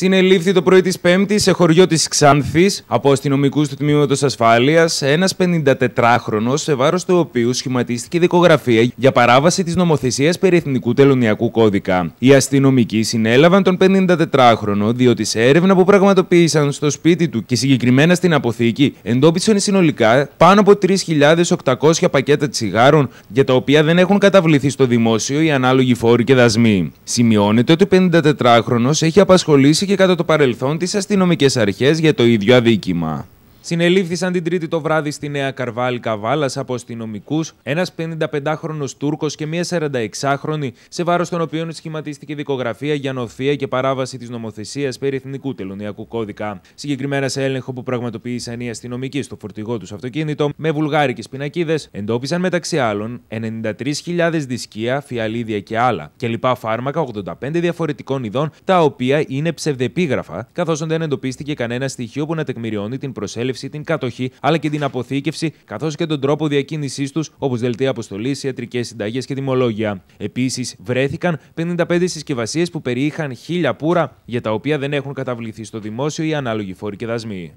Συνελήφθη το πρωί της Πέμπτης σε χωριό της Ξάνθης από αστυνομικούς του Τμήματος Ασφάλειας ένας 54χρονο, σε βάρος του οποίου σχηματίστηκε δικογραφία για παράβαση της νομοθεσίας περί Εθνικού Τελωνιακού Κώδικα. Οι αστυνομικοί συνέλαβαν τον 54χρονο, διότι σε έρευνα που πραγματοποίησαν στο σπίτι του και συγκεκριμένα στην αποθήκη, εντόπισαν συνολικά πάνω από 3.800 πακέτα τσιγάρων, για τα οποία δεν έχουν καταβληθεί στο δημόσιο οι ανάλογοι φόροι και δασμοί. Σημειώνεται ότι ο 54χρονο έχει απασχολήσει και κατά το παρελθόν τις αστυνομικές αρχές για το ίδιο αδίκημα συνελήφθησαν την Τρίτη το βράδυ στη Νέα Καρβάλη Καβάλας από αστυνομικούς ένας 55χρονο Τούρκος και μία 46χρονη, σε βάρος των οποίων σχηματίστηκε δικογραφία για νοθεία και παράβαση της νομοθεσίας περί εθνικού τελωνιακού κώδικα. Συγκεκριμένα σε έλεγχο που πραγματοποίησαν οι αστυνομικοί στο φορτηγό τους αυτοκίνητο με βουλγάρικε πινακίδε, εντόπισαν μεταξύ άλλων 93.000 δισκία, φιαλίδια και άλλα και φάρμακα 85 διαφορετικών ειδών, τα οποία είναι ψευδεπίγραφα, καθώς δεν εντοπίστηκε κανένα στοιχείο που να τεκμηριώνει την προσέλευση την κατοχή αλλά και την αποθήκευση, καθώς και τον τρόπο διακίνησής τους, όπως δελτία αποστολής, ιατρικές συνταγές και τιμολόγια. Επίσης, βρέθηκαν 55 συσκευασίες που περιείχαν χίλια πουρα, για τα οποία δεν έχουν καταβληθεί στο δημόσιο οι ανάλογοι φόροι και δασμοί.